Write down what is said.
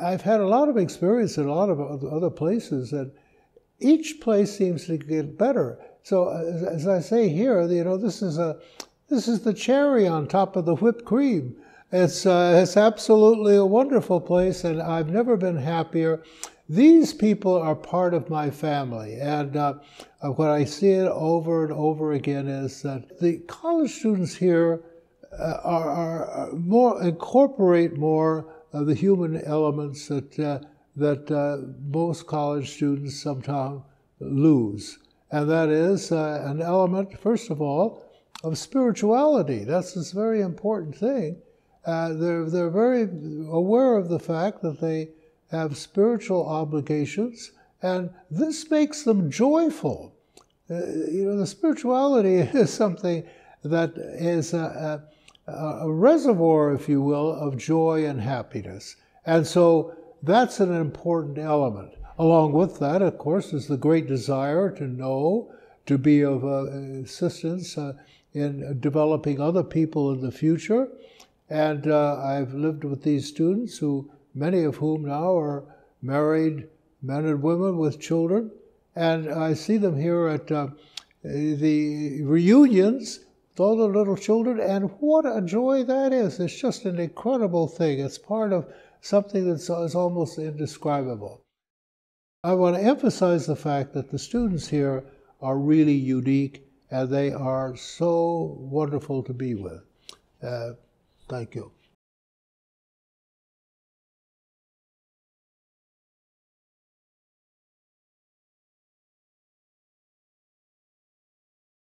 I've had a lot of experience in a lot of other places and each place seems to get better. So as I say here, you know, this is a this is the cherry on top of the whipped cream. It's uh, it's absolutely a wonderful place, and I've never been happier. These people are part of my family, and uh, what I see it over and over again is that the college students here uh, are, are more incorporate more uh, the human elements that, uh, that uh, most college students sometimes lose. And that is uh, an element, first of all, of spirituality. That's this very important thing. Uh, they're, they're very aware of the fact that they have spiritual obligations, and this makes them joyful. you know, the spirituality is something that is a, a a reservoir, if you will, of joy and happiness. And so that's an important element. Along with that, of course, is the great desire to know, to be of uh, assistance uh, in developing other people in the future. And uh, I've lived with these students, who many of whom now are married men and women with children. And I see them here at uh, the reunions with all the little children. And what a joy that is! It's just an incredible thing. It's part of something that is almost indescribable. I want to emphasize the fact that the students here are really unique and they are so wonderful to be with. Uh, thank you.